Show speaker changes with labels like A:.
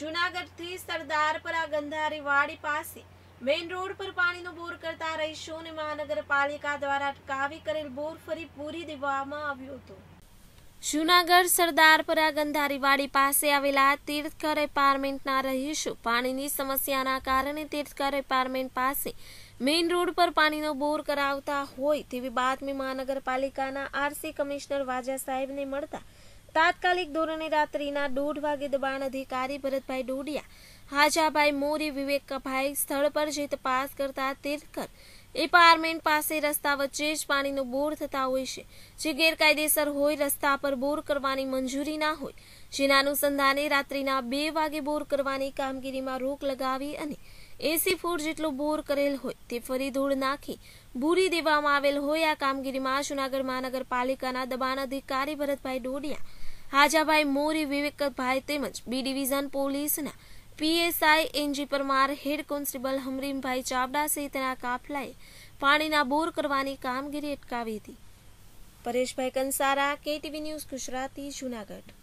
A: જૂનાગઢથી સરદારપરા ગંધારીવાડી પાસે main road પર પાણીનું બોર કરતા રહીશો મહાનગરપાલિકા દ્વારા અટકાવી કરેલ બોર ફરી પૂરી દેવામાં આવ્યો હતો જૂનાગઢ સરદારપરા ગંધારીવાડી પાસે આવેલા તીર્થકર એપાર્ટમેન્ટના રહીશો પાણીની સમસ્યાના કારણે તીર્થકર એપાર્ટમેન્ટ પાસે મેઇન રોડ પર પાણીનો બોર કરાવતા હોય તેવી બાતમી મહાનગરપાલિકાના આરસી કમિશનર વાજા સાહેબને મળતા તાત્કાલિક ધોરણે રાત્રિના દોઢ વાગે દબાણ અધિકારી ભરતભાઈ ડોડિયા હાજાભાઈ મોરી વિવેકભાઈ સ્થળ પર જીત પાસ કરતા તીરકર એપાર્ટમેન્ટ પાસે રસ્તા વચ્ચે જ પાણીનો બોર થતા હોય છે જે ગેરકાયદેસર હોય રસ્તા પર બોર કરવાની મંજૂરી ના હોય જેના અનુસંધાને રાત્રિના બે વાગે બોર કરવાની કામગીરીમાં રોક લગાવી અને એસી ફૂટ જેટલું બોર કરેલ હોય તે ફરી ધૂળ નાખી બૂરી દેવામાં આવેલ હોય આ કામગીરીમાં જૂનાગઢ મહાનગરપાલિકાના દબાણ અધિકારી ભરતભાઈ ડોડિયા હાજાભાઈ મોરી વિવેકભાઈ તેમજ બી ડિવિઝન પોલીસના PSI NG Parmar head constable હમરીમભાઈ ચાવડા સહિતના કાફલાએ પાણીના બોર કરવાની કામગીરી અટકાવી હતી પરેશભાઈ કંસારા કેટીવી ન્યૂઝ ગુજરાતી જુનાગઢ